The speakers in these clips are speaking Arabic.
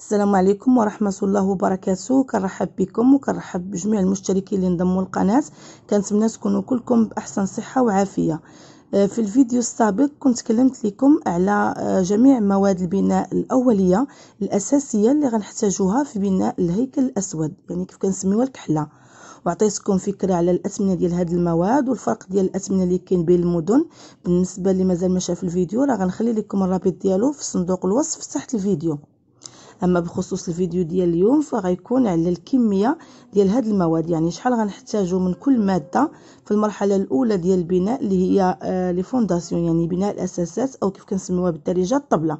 السلام عليكم ورحمة الله وبركاته كنرحب بكم وكنرحب بجميع المشتركين اللي انضموا للقناة كنتمنى تكونوا كلكم بأحسن صحة وعافية آه، في الفيديو السابق كنت تكلمت لكم على آه، جميع مواد البناء الأولية الأساسية اللي غنحتاجوها في بناء الهيكل الأسود يعني كيف كنسميوها الكحلة وعطيتكم فكره على الاثمنه ديال هاد المواد والفرق ديال الاثمنه اللي كاين بين المدن بالنسبه اللي مازال ما شاف الفيديو راه غنخلي لكم الرابط ديالو في صندوق الوصف تحت الفيديو اما بخصوص الفيديو ديال اليوم فغيكون على الكميه ديال هاد المواد يعني شحال غنحتاجو من كل ماده في المرحله الاولى ديال البناء اللي هي آه لي فونداسيون يعني بناء الاساسات او كيف كنسميوها بالدارجه الطبله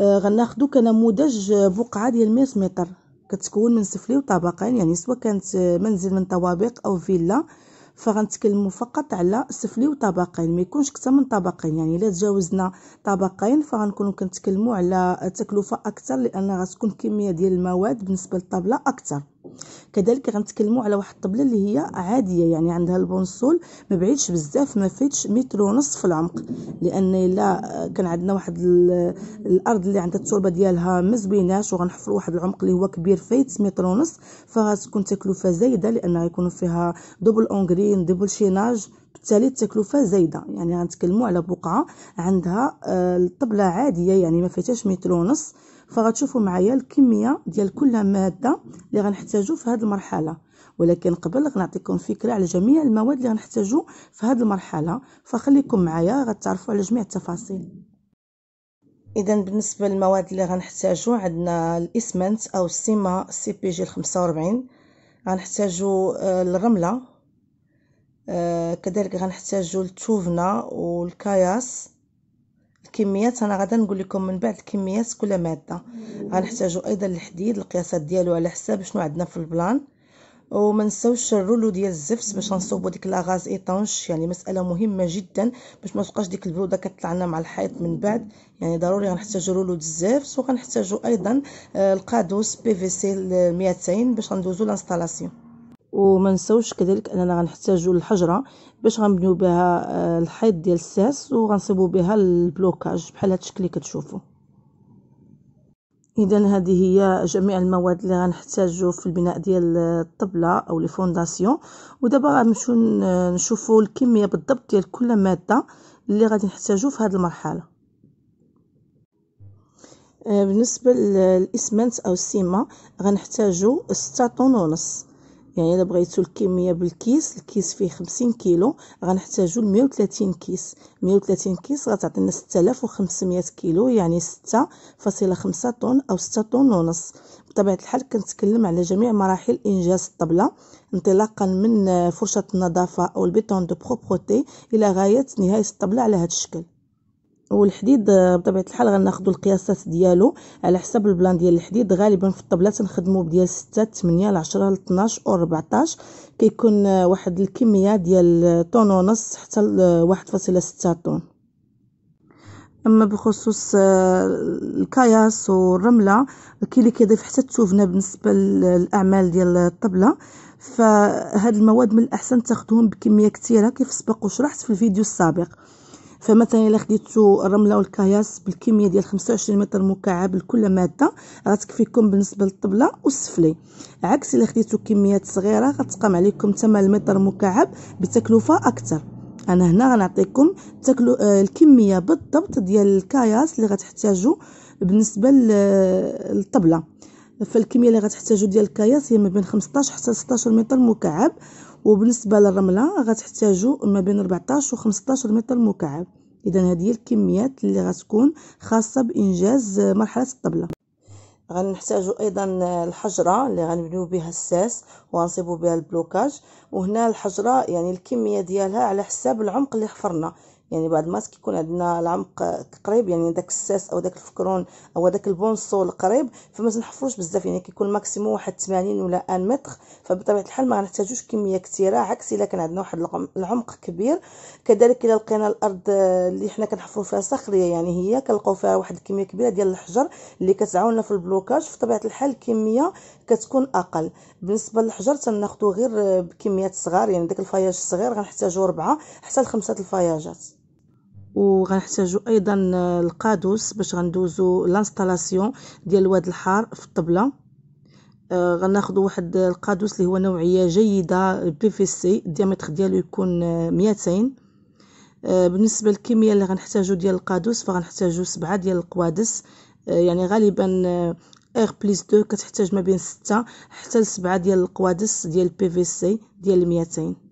آه غناخدو كنموذج بقعه ديال 100 متر كتكون من سفلي وطبقين يعني سواء كانت آه، منزل من طوابق او فيلا فغنتكلموا فقط على سفلي وطبقين ما يكونش اكثر من طبقين يعني الا تجاوزنا طبقين فغنكونوا كنتكلموا على تكلفه اكثر لان غتكون كميه ديال المواد بالنسبه للطبله اكثر كذلك غنتكلموا على واحد الطبله اللي هي عاديه يعني عندها البونصول ما بعيدش بزاف ما فاتش متر ونص في العمق لان الا كان عندنا واحد الارض اللي عندها التربه ديالها ما زويناش وغنحفروا واحد العمق اللي هو كبير فايت متر ونص فغتكون تكلفه زايده لان غيكونوا فيها دوبل اونغرين دوبل شيناج بالتالي التكلفه زايده يعني غنتكلموا على بقعه عندها آه، الطبله عاديه يعني ما فيهاش متر ونص فغتشوفوا معايا الكميه ديال كل ماده اللي غنحتاجو في هذه المرحله ولكن قبل غنعطيكم فكره على جميع المواد اللي غنحتاجو في هذه المرحله فخليكم معايا غتعرفوا على جميع التفاصيل اذا بالنسبه للمواد اللي غنحتاجو عندنا الاسمنت او السيما سي بي جي 45 غنحتاجو آه، الرمله آه، كذلك غنحتاجو التوفنا والكياس الكميات انا غادا نقول لكم من بعد الكميات كل ماده غنحتاجو ايضا الحديد القياسات ديالو على حساب شنو عندنا في البلان وما نساوش الرولو ديال الزفت باش نصوبو ديك لاغاز ايطونش يعني مساله مهمه جدا باش ما تبقاش ديك البروده كطلع لنا مع الحيط من بعد يعني ضروري غنحتاجو رولو الزفت وغنحتاجو ايضا آه، القادوس بي في سي 200 باش ندوزو لانستالاسيون وما نساوش كذلك اننا غنحتاجوا الحجره باش غنبنيو بها آه، الحيط ديال الساس وغنصيبوا بها البلوكاج بحال هذا الشكل اللي كتشوفوا اذا هذه هي جميع المواد اللي غنحتاجو في البناء ديال الطبله او لي فونداسيون ودابا غنمشيو نشوفوا الكميه بالضبط ديال كل ماده اللي غادي نحتاجو في هذه المرحله آه، بالنسبه للاسمنت او السيما غنحتاجو 6 طن ونص يعني الا بغيتو الكميه بالكيس الكيس فيه خمسين كيلو غنحتاجو لمية وتلاتين كيس مية وتلاتين كيس غتعطينا وخمسمية كيلو يعني ستة فاصلة خمسة طن او ستة طن ونص بطبيعه الحال كنتكلم على جميع مراحل انجاز الطبله انطلاقا من فرشه النظافه او البيتون دو بروبروتي الى غايه نهايه الطبله على هاد الشكل والحديد آه، بطبيعه الحال غناخذوا القياسات ديالو على حسب البلان ديال الحديد غالبا في الطبلات نخدموا بديال 6 8 ل 10 ل 12 او 14 كيكون آه، واحد الكميه ديال طون ونص حتى 1.6 آه، طن اما بخصوص الكياس والرمله كاين اللي كيضيف حتى التوفنه بالنسبه للاعمال ديال الطبله فهاد المواد من الاحسن تاخذهم بكميه كثيره كيف سبق وشرحت في الفيديو السابق فمثلا الا خديتو الرمله والكياس بالكميه ديال 25 متر مكعب لكل ماده غتكفيكم بالنسبه للطبله والسفلي عكس الا خديتو كميات صغيره غتقام عليكم ثمن المتر مكعب بتكلفه اكثر انا هنا غنعطيكم تكلو آه، الكميه بالضبط ديال الكياس اللي غتحتاجو بالنسبه للطبله فالكميه اللي غتحتاجو ديال الكياس هي ما بين 15 حتى 16 متر مكعب وبالنسبه للرمله غتحتاجوا ما بين 14 و 15 متر مكعب اذا هذه هي الكميات اللي غتكون خاصه بانجاز مرحله الطبله غنحتاجوا ايضا الحجره اللي غنبنيو بها الساس وغنصيبوا بها البلوكاج وهنا الحجره يعني الكميه ديالها على حساب العمق اللي حفرنا يعني بعد ماسك يكون عندنا العمق قريب يعني داك الساس او داك الفكرون او داك البونصول قريب فما تنحفروش بزاف يعني كيكون ماكسيموم واحد 80 ولا 1 متر فبطبيعه الحال ما غنحتاجوش كميه كثيره عكس الا كان عندنا واحد العمق كبير كذلك الا لقينا الارض اللي حنا كنحفروا فيها صخريه يعني هي كنلقاو فيها واحد الكميه كبيره ديال الحجر اللي كتعاوننا في البلوكاج طبيعه الحال الكميه كتكون اقل بالنسبه للحجر تناخذوا غير بكميات صغار يعني داك الفياج الصغير غنحتاجو ربعة حتى لخمسه الفياجات وغنحتاجو ايضا القادوس باش غندوزو لانستالاسيون ديال الواد الحار في الطبله آه غناخدو واحد القادوس اللي هو نوعيه جيده بي في سي الديامتر ديالو يكون 200 آه، بالنسبه للكميه اللي غنحتاجو ديال القادوس فغنحتاجو سبعة ديال القوادس آه، يعني غالبا آه اير بليس دو كتحتاج ما بين ستة حتى لسبعة ديال القوادس ديال بي في سي ديال 200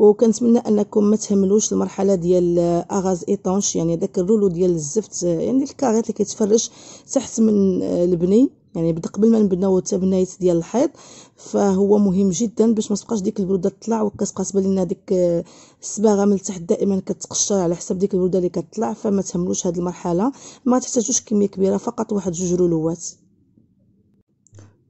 وكنتمنى انكم ما تهملوش المرحله ديال اغاز ايطونش يعني داك الرولو ديال الزفت يعني الكاغيط اللي كيتفرش تحت من البني يعني بدا قبل ما نبناو التبنايات ديال الحيط فهو مهم جدا باش ما تبقاش ديك البروده تطلع وكتبقى تبان لنا ديك الصباغه من تحت دائما كتقشر على حسب ديك البروده اللي كتطلع فما تهملوش هاد المرحله ما تحتاجوش كميه كبيره فقط واحد جوج رولوات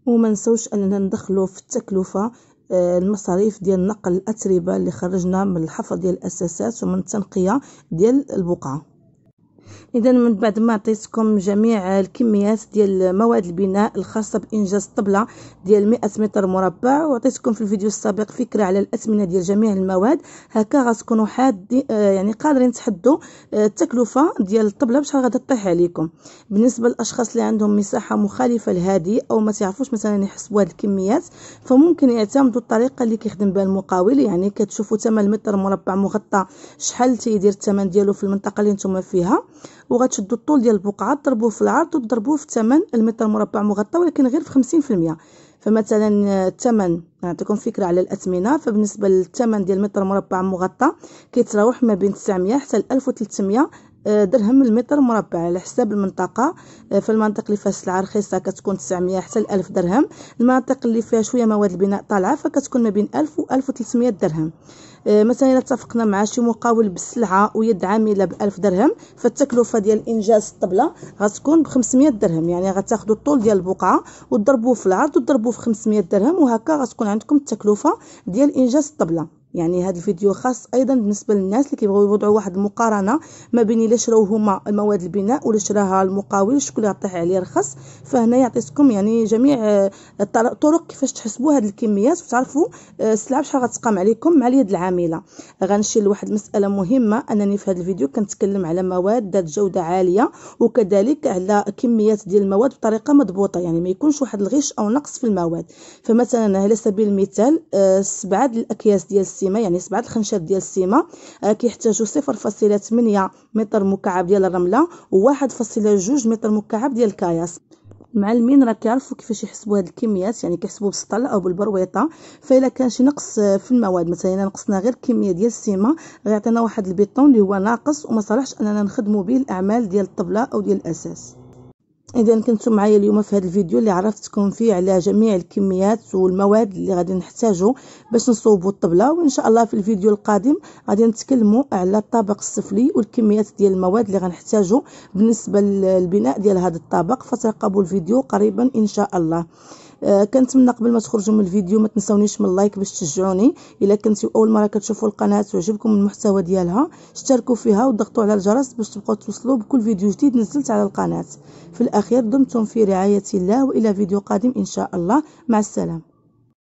وما نساوش اننا ندخلو في التكلفه آه، المصاريف ديال نقل الأتربة اللي خرجنا من الحفر ديال الأساسات ومن التنقية ديال البقعة اذا من بعد ما عطيتكم جميع الكميات ديال مواد البناء الخاصه بانجاز طبله ديال 100 متر مربع وعطيتكم في الفيديو السابق فكره على الاثمنه ديال جميع المواد هكا غتكونوا حاد آه، يعني قادرين تحدوا آه، التكلفه ديال الطبله بشحال غادي تطيح عليكم بالنسبه للاشخاص اللي عندهم مساحه مخالفه لهذه او ما تعرفوش مثلا يحسبوا هذه الكميات فممكن يعتمدوا الطريقه اللي كيخدم بها المقاول يعني كتشوفوا ثمن المتر مربع مغطى شحال تيدير الثمن ديالو في المنطقه اللي نتوما فيها وغتشدوا الطول ديال البقعه تضربوه في العرض وتضربوه في الثمن المتر مربع مغطى ولكن غير في 50% فمثلا آه، الثمن نعطيكم فكره على الاثمنه فبالنسبه للثمن ديال المتر مربع مغطى كيتراوح ما بين 900 حتى 1300 آه، درهم المتر مربع على حساب المنطقه آه، فالمناطق اللي فيها السلعه رخيصه كتكون 900 حتى 1000 درهم المناطق اللي فيها شويه مواد البناء طالعه فكتكون ما بين 1000 و 1300 درهم آه، مثلا إلا اتفقنا مع شي مقاول بالسلعة ويد عاملة بألف درهم فالتكلفة ديال إنجاز الطبلة غتكون بخمسمية درهم يعني غتاخدو الطول ديال البقعة وتضربوه في العرض وتضربوه في خمسمية درهم وهكا غتكون عندكم التكلفة ديال إنجاز الطبلة يعني هذا الفيديو خاص ايضا بالنسبه للناس اللي كيبغيو يوضعوا واحد المقارنه ما بين الا شراو هما المواد البناء ولا شراها المقاول شكون اللي طيح عليه رخص فهنا يعطيكم يعني جميع آه، الطرق كيفاش تحسبوا هاد الكميات وتعرفوا آه، السلعه بشحال غتقام عليكم مع اليد العامله غنشير لواحد المساله مهمه انني في هذا الفيديو كنتكلم على مواد ذات جوده عاليه وكذلك على كميات ديال المواد بطريقه مضبوطه يعني ما يكونش واحد الغش او نقص في المواد فمثلا على سبيل المثال آه، سبعه الاكياس ديال السيمه يعني سبعه الخنشات ديال السيمه آه، كيحتاجوا 0.8 متر مكعب ديال الرمله و1.2 متر مكعب ديال الكياس المعلمين راه كيعرفوا كيفاش يحسبوا هاد الكميات يعني كيحسبوا بالسطل او بالبرويطه فاذا كان شي نقص آه، في المواد مثلا نقصنا غير كميه ديال السيمه غيعطينا واحد البيطون اللي هو ناقص وما صالحش اننا نخدموا به الاعمال ديال الطبله او ديال الاساس اذا كنتم معايا اليوم في هذا الفيديو اللي عرفتكم فيه على جميع الكميات والمواد اللي غادي نحتاجو باش نصوبوا الطبله وان شاء الله في الفيديو القادم غادي نتكلموا على الطابق السفلي والكميات ديال المواد اللي غنحتاجو بالنسبه للبناء ديال هذا الطابق فترقبوا الفيديو قريبا ان شاء الله آه، كنتمنى قبل ما تخرجوا من الفيديو ما تنسونيش من اللايك باش تشجعوني الا كنتي اول مره كتشوفوا القناه وعجبكم المحتوى ديالها اشتركوا فيها وضغطوا على الجرس باش تبقاو توصلوا بكل فيديو جديد نزلت على القناه في الاخير دمتم في رعايه الله والى فيديو قادم ان شاء الله مع السلامه